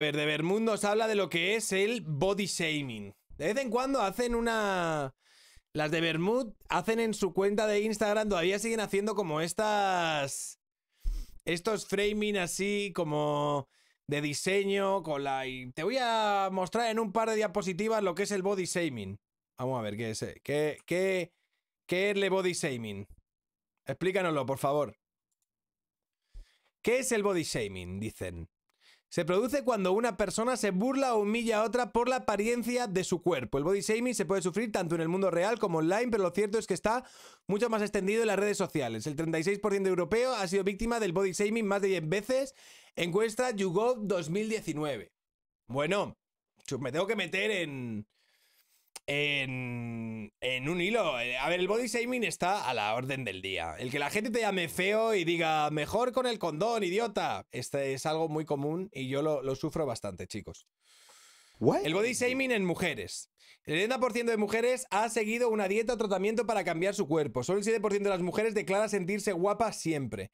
Verde Bermud nos habla de lo que es el body shaming. De vez en cuando hacen una... Las de Bermud hacen en su cuenta de Instagram, todavía siguen haciendo como estas... Estos framing así como de diseño, con la... te voy a mostrar en un par de diapositivas lo que es el body shaming. Vamos a ver, ¿qué es? ¿Qué, qué, qué es el body shaming? Explícanoslo, por favor. ¿Qué es el body shaming? Dicen. Se produce cuando una persona se burla o humilla a otra por la apariencia de su cuerpo. El body shaming se puede sufrir tanto en el mundo real como online, pero lo cierto es que está mucho más extendido en las redes sociales. El 36% europeo ha sido víctima del body shaming más de 10 veces. Encuesta YouGov 2019. Bueno, me tengo que meter en, en, un hilo. Eh, a ver, el body shaming está a la orden del día. El que la gente te llame feo y diga, mejor con el condón, idiota. Este es algo muy común y yo lo, sufro bastante, chicos. El body shaming en mujeres. El 70% de mujeres ha seguido una dieta o tratamiento para cambiar su cuerpo. Solo el 7% de las mujeres declara sentirse guapa siempre.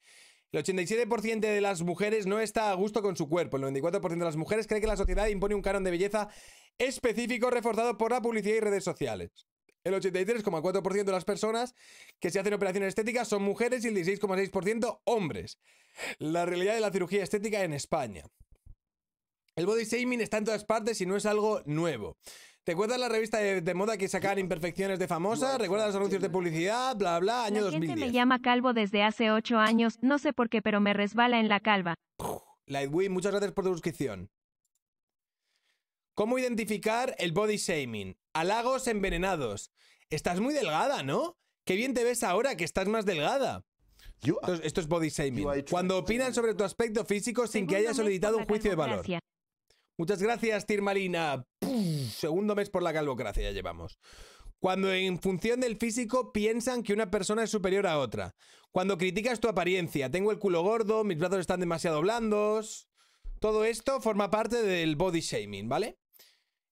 El 87% de las mujeres no está a gusto con su cuerpo. El 94% de las mujeres cree que la sociedad impone un canon de belleza específico reforzado por la publicidad y redes sociales. El 83,4% de las personas que se hacen operaciones estéticas son mujeres y el 16,6% hombres. La realidad de la cirugía estética en España. El body shaming está en todas partes y no es algo nuevo. ¿Te acuerdas la revista de, moda que sacaban imperfecciones de famosas? ¿Recuerdas los anuncios de publicidad? Bla, bla, año la gente me llama calvo desde hace 8 años, no sé por qué, pero me resbala en la calva. Lightwing, muchas gracias por tu suscripción. ¿Cómo identificar el body shaming? Halagos envenenados. Estás muy delgada, ¿no? Qué bien te ves ahora que estás más delgada. Esto, es body shaming. Cuando opinan sobre tu aspecto físico sin que haya solicitado un juicio de valor. Muchas gracias, Tirmalina. Segundo mes por la calvocracia ya llevamos. Cuando en función del físico piensan que una persona es superior a otra. Cuando criticas tu apariencia. Tengo el culo gordo, mis brazos están demasiado blandos. Todo esto forma parte del body shaming, ¿vale?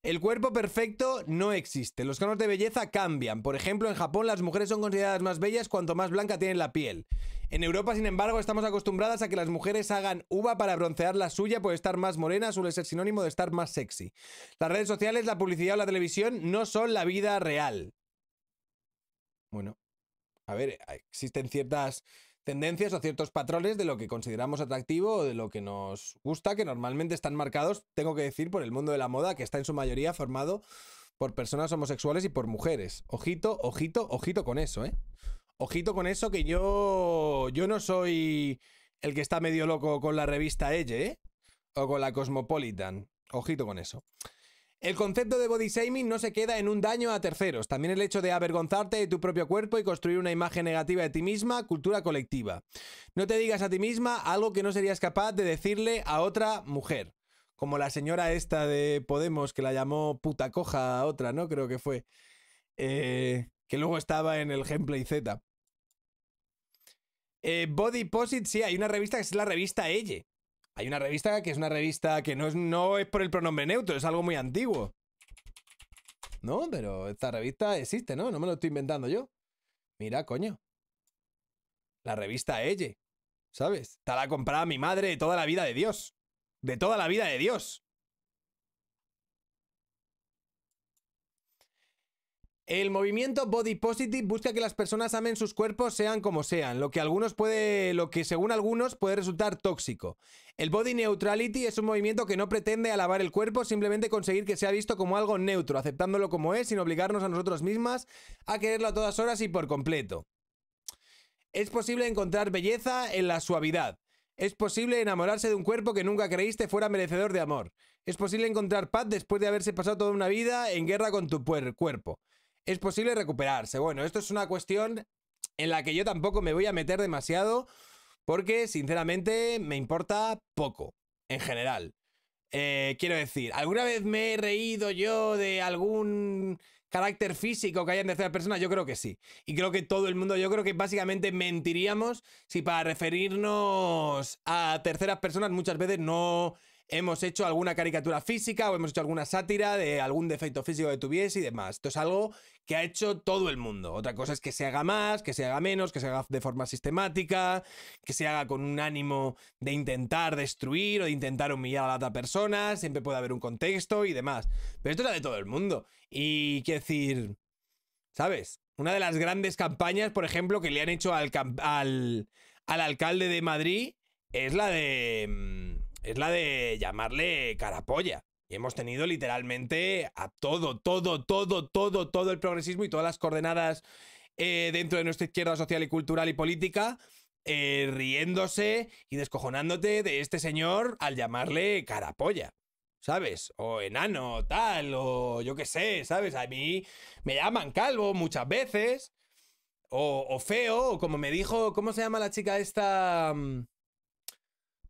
El cuerpo perfecto no existe. Los canos de belleza cambian. Por ejemplo, en Japón las mujeres son consideradas más bellas cuanto más blanca tienen la piel. En Europa, sin embargo, estamos acostumbradas a que las mujeres hagan uva para broncear la suya, pues estar más morena suele ser sinónimo de estar más sexy. Las redes sociales, la publicidad o la televisión no son la vida real. Bueno, a ver, eh, existen ciertas tendencias o ciertos patrones de lo que consideramos atractivo o de lo que nos gusta, que normalmente están marcados, tengo que decir, por el mundo de la moda, que está en su mayoría formado por personas homosexuales y por mujeres. Ojito, ojito, ojito con eso, ¿eh? Ojito con eso que yo yo no soy el que está medio loco con la revista Elle, ¿eh? O con la Cosmopolitan. Ojito con eso. El concepto de body shaming no se queda en un daño a terceros, también el hecho de avergonzarte de tu propio cuerpo y construir una imagen negativa de ti misma, cultura colectiva. No te digas a ti misma algo que no serías capaz de decirle a otra mujer. Como la señora esta de Podemos que la llamó puta coja a otra, ¿no? Creo que fue. Eh, que luego estaba en el Gameplay Z. Eh, body Posit, sí, hay una revista que es la revista Elle. Hay una revista que es una revista que no es, no es por el pronombre neutro, es algo muy antiguo. No, pero esta revista existe, ¿no? No me lo estoy inventando yo. Mira, coño. La revista Elle, ¿sabes? Te la comprado mi madre de toda la vida de Dios. De toda la vida de Dios. El movimiento Body Positive busca que las personas amen sus cuerpos sean como sean, lo que algunos puede, lo que según algunos puede resultar tóxico. El Body Neutrality es un movimiento que no pretende alabar el cuerpo, simplemente conseguir que sea visto como algo neutro, aceptándolo como es, sin obligarnos a nosotros mismas a quererlo a todas horas y por completo. Es posible encontrar belleza en la suavidad. Es posible enamorarse de un cuerpo que nunca creíste fuera merecedor de amor. Es posible encontrar paz después de haberse pasado toda una vida en guerra con tu cuerpo es posible recuperarse. Bueno, esto es una cuestión en la que yo tampoco me voy a meter demasiado porque, sinceramente, me importa poco, en general. Eh, quiero decir, ¿alguna vez me he reído yo de algún carácter físico que haya en tercera personas? Yo creo que sí. Y creo que todo el mundo, yo creo que básicamente mentiríamos si para referirnos a terceras personas muchas veces no hemos hecho alguna caricatura física o hemos hecho alguna sátira de algún defecto físico que tuviese y demás. Esto es algo que ha hecho todo el mundo. Otra cosa es que se haga más, que se haga menos, que se haga de forma sistemática, que se haga con un ánimo de intentar destruir o de intentar humillar a la otra persona, siempre puede haber un contexto y demás. Pero esto es de todo el mundo. Y quiero decir, ¿sabes? Una de las grandes campañas, por ejemplo, que le han hecho al, al alcalde de Madrid es la de mm, es la de llamarle carapolla. Y hemos tenido literalmente a todo, todo, todo, todo, todo el progresismo y todas las coordenadas eh, dentro de nuestra izquierda social y cultural y política eh, riéndose y descojonándote de este señor al llamarle carapolla. ¿Sabes? O enano, o tal, o yo qué sé, ¿sabes? A mí me llaman calvo muchas veces, o, o feo, o como me dijo, ¿cómo se llama la chica esta? Mm,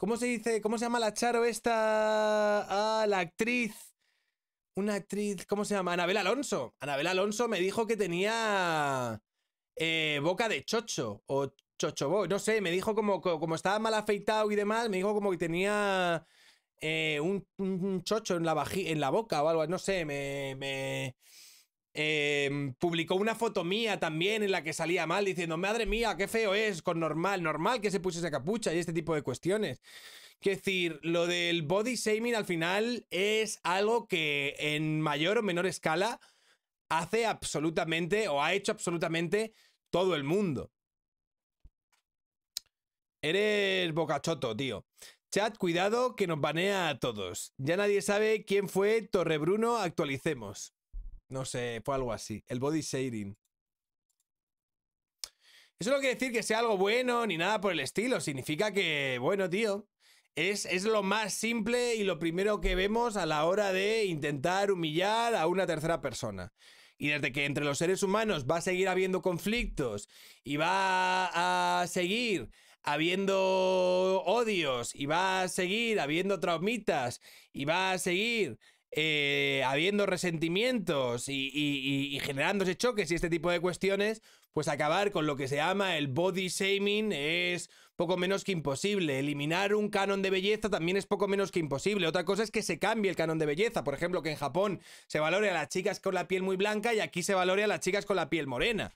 ¿Cómo se dice? ¿Cómo se llama la Charo esta? Ah, la actriz. Una actriz. ¿Cómo se llama? Anabel Alonso. Anabel Alonso me dijo que tenía. Eh, boca de chocho. O chochobo. No sé, me dijo como, estaba mal afeitado y demás. Me dijo como que tenía. Eh, un, chocho en la, en la boca o algo. No sé, me... Em, publicó una foto mía también en la que salía mal diciendo, madre mía, qué feo es, con normal, normal que se esa capucha y este tipo de cuestiones. que decir, lo del body shaming al final es algo que en mayor o menor escala hace absolutamente o ha hecho absolutamente todo el mundo. Eres bocachoto, tío. Chat, cuidado que nos banea a todos. Ya nadie sabe quién fue Torrebruno, actualicemos. No sé, fue algo así. El body shading. Eso no quiere decir que sea algo bueno ni nada por el estilo. Significa que, bueno, tío, es, es, lo más simple y lo primero que vemos a la hora de intentar humillar a una tercera persona. Y desde que entre los seres humanos va a seguir habiendo conflictos y va a seguir habiendo odios y va a seguir habiendo traumitas y va a seguir eh, habiendo resentimientos y, generándose choques y este tipo de cuestiones, pues acabar con lo que se llama el body shaming es poco menos que imposible. Eliminar un canon de belleza también es poco menos que imposible. Otra cosa es que se cambie el canon de belleza. Por ejemplo, que en Japón se valore a las chicas con la piel muy blanca y aquí se valore a las chicas con la piel morena.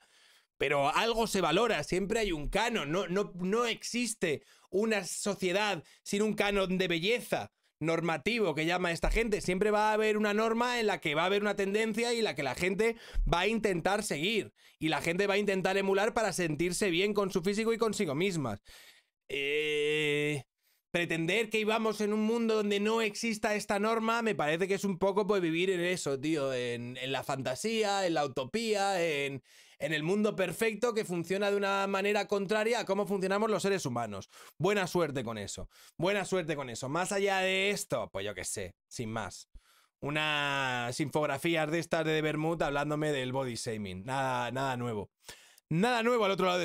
Pero algo se valora, siempre hay un canon, no existe una sociedad sin un canon de belleza normativo que llama esta gente. Siempre va a haber una norma en la que va a haber una tendencia y la que la gente va a intentar seguir. Y la gente va a intentar emular para sentirse bien con su físico y consigo mismas. Eh, pretender que íbamos en un mundo donde no exista esta norma me parece que es un poco pues vivir en eso, tío, en la fantasía, en la utopía, en, en el mundo perfecto que funciona de una manera contraria a cómo funcionamos los seres humanos. Buena suerte con eso. Buena suerte con eso. Más allá de esto, pues yo qué sé, sin más. Unas infografías de estas de Bermud hablándome del body shaming. Nada, nada nuevo. Nada nuevo al otro lado del